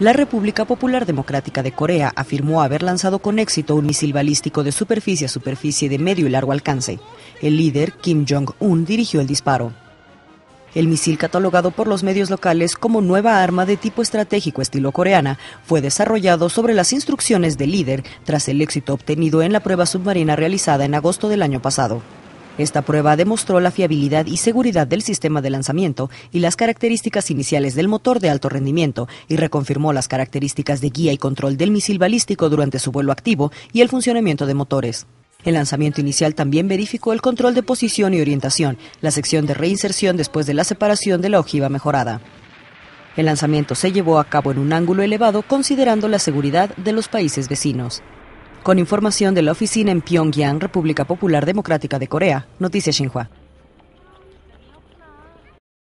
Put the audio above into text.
La República Popular Democrática de Corea afirmó haber lanzado con éxito un misil balístico de superficie a superficie de medio y largo alcance. El líder, Kim Jong-un, dirigió el disparo. El misil, catalogado por los medios locales como nueva arma de tipo estratégico estilo coreana, fue desarrollado sobre las instrucciones del líder tras el éxito obtenido en la prueba submarina realizada en agosto del año pasado. Esta prueba demostró la fiabilidad y seguridad del sistema de lanzamiento y las características iniciales del motor de alto rendimiento y reconfirmó las características de guía y control del misil balístico durante su vuelo activo y el funcionamiento de motores. El lanzamiento inicial también verificó el control de posición y orientación, la sección de reinserción después de la separación de la ojiva mejorada. El lanzamiento se llevó a cabo en un ángulo elevado considerando la seguridad de los países vecinos con información de la oficina en Pyongyang, República Popular Democrática de Corea. Noticias Xinhua.